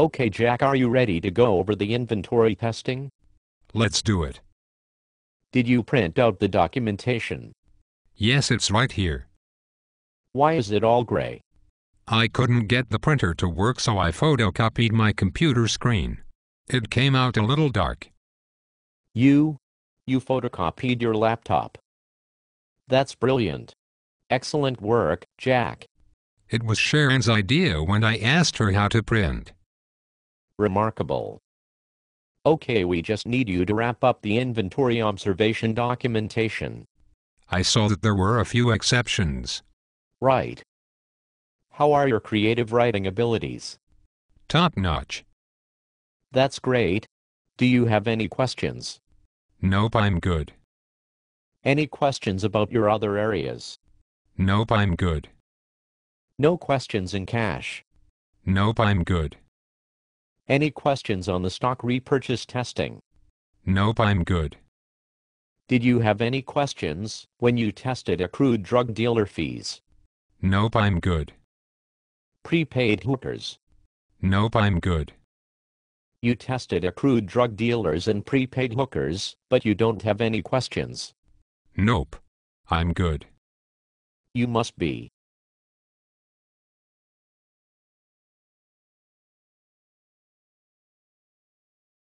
Okay Jack are you ready to go over the inventory testing? Let's do it. Did you print out the documentation? Yes it's right here. Why is it all gray? I couldn't get the printer to work so I photocopied my computer screen. It came out a little dark. You? You photocopied your laptop. That's brilliant. Excellent work, Jack. It was Sharon's idea when I asked her how to print. Remarkable. Okay we just need you to wrap up the inventory observation documentation. I saw that there were a few exceptions. Right. How are your creative writing abilities? Top notch. That's great. Do you have any questions? Nope, I'm good. Any questions about your other areas? Nope, I'm good. No questions in cash. Nope, I'm good. Any questions on the stock repurchase testing? Nope, I'm good. Did you have any questions when you tested accrued drug dealer fees? Nope, I'm good. Prepaid hookers. Nope, I'm good. You tested accrued drug dealers and prepaid hookers, but you don't have any questions. Nope. I'm good. You must be